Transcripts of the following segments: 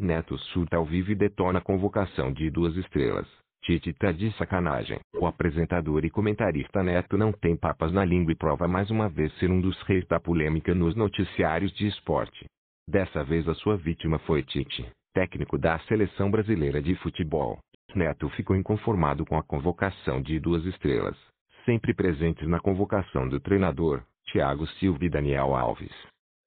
Neto surta ao vivo e detona a convocação de duas estrelas. Tite tá de sacanagem. O apresentador e comentarista Neto não tem papas na língua e prova mais uma vez ser um dos reis da polêmica nos noticiários de esporte. Dessa vez a sua vítima foi Tite, técnico da seleção brasileira de futebol. Neto ficou inconformado com a convocação de duas estrelas, sempre presentes na convocação do treinador, Thiago Silva e Daniel Alves.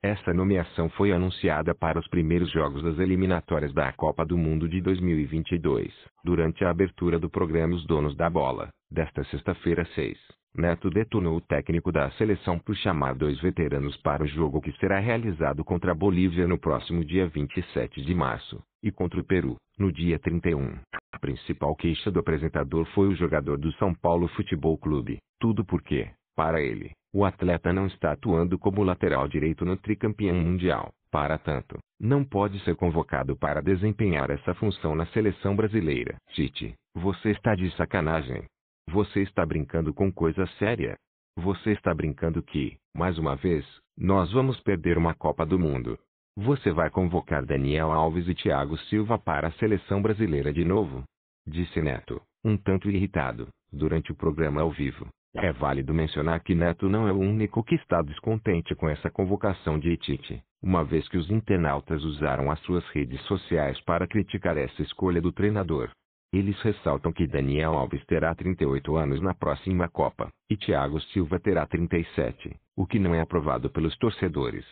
Esta nomeação foi anunciada para os primeiros jogos das eliminatórias da Copa do Mundo de 2022, durante a abertura do programa Os Donos da Bola, desta sexta-feira 6. Neto detonou o técnico da seleção por chamar dois veteranos para o jogo que será realizado contra a Bolívia no próximo dia 27 de março, e contra o Peru, no dia 31. A principal queixa do apresentador foi o jogador do São Paulo Futebol Clube, tudo porque, para ele, o atleta não está atuando como lateral direito no tricampeão mundial. Para tanto, não pode ser convocado para desempenhar essa função na seleção brasileira. Tite, você está de sacanagem. Você está brincando com coisa séria. Você está brincando que, mais uma vez, nós vamos perder uma Copa do Mundo. Você vai convocar Daniel Alves e Thiago Silva para a seleção brasileira de novo? Disse Neto, um tanto irritado, durante o programa ao vivo. É válido mencionar que Neto não é o único que está descontente com essa convocação de Itite, uma vez que os internautas usaram as suas redes sociais para criticar essa escolha do treinador. Eles ressaltam que Daniel Alves terá 38 anos na próxima Copa, e Thiago Silva terá 37, o que não é aprovado pelos torcedores.